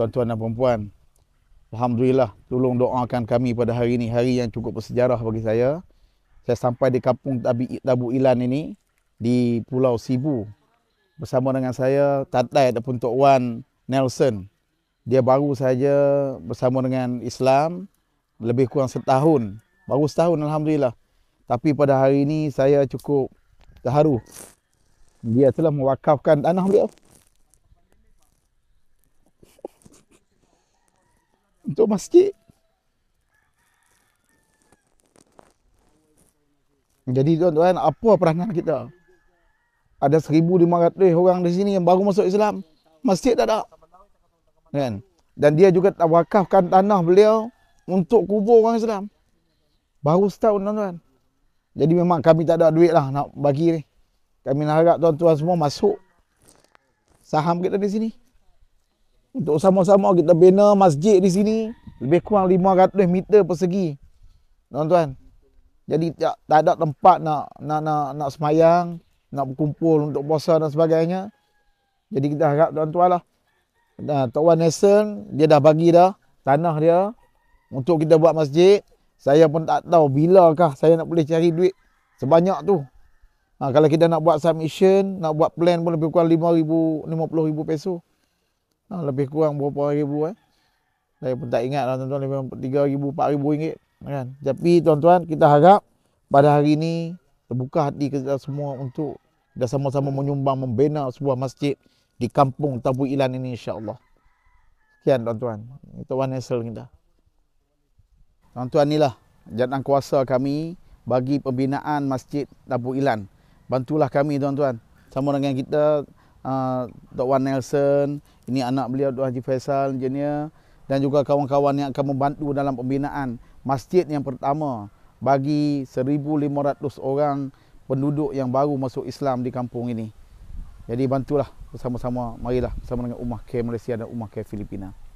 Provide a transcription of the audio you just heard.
tuan-tuan dan puan-puan. Alhamdulillah, tolong doakan kami pada hari ini, hari yang cukup bersejarah bagi saya. Saya sampai di kampung Tabu Ilan ini, di Pulau Sibu. Bersama dengan saya, Tatai ataupun Tok Wan Nelson. Dia baru saja bersama dengan Islam, lebih kurang setahun. Baru setahun, Alhamdulillah. Tapi pada hari ini, saya cukup terharu. Dia telah mewakafkan tanah beliau. untuk masjid. Jadi tuan-tuan, apa peranan kita? Ada 1,500 orang di sini yang baru masuk Islam. Masjid tak ada. Kan? Dan dia juga tak wakafkan tanah beliau untuk kubur orang Islam. Baru setahun tuan-tuan. Jadi memang kami tak ada duit lah nak bagi ni. Kami nak harap tuan-tuan semua masuk saham kita di sini untuk sama-sama kita bina masjid di sini lebih kurang 500 meter persegi. Tuan-tuan. Jadi tak, tak ada tempat nak nak nak nak semayang, nak berkumpul untuk puasa dan sebagainya. Jadi kita harap tuan-tuan lah. Nah, Tok Wan Nelson, dia dah bagi dah tanah dia untuk kita buat masjid. Saya pun tak tahu bilakah saya nak boleh cari duit sebanyak tu. Ha, kalau kita nak buat submission, nak buat plan pun lebih kurang 5,000, 50,000 peso. Ah, lebih kurang berapa ribu eh. Saya pun tak ingat lah tuan-tuan. Tiga ribu, empat ribu ringgit. Kan? Tapi tuan-tuan, kita harap pada hari ini terbuka hati kita semua untuk dah sama-sama menyumbang, membina sebuah masjid di kampung Tabu Ilan ini insyaAllah. Sekian tuan-tuan. Itu one hassle kita. Tuan-tuan inilah jadang kuasa kami bagi pembinaan masjid Tabu Ilan. Bantulah kami tuan-tuan. Sama dengan kita, Ah, Dr. Wan Nelson, ini anak beliau Dr. Haji Faisal Engineer dan juga kawan-kawan yang akan membantu dalam pembinaan masjid yang pertama bagi 1,500 orang penduduk yang baru masuk Islam di kampung ini. Jadi bantulah bersama-sama, marilah bersama dengan Umah K Malaysia dan Umah K Filipina.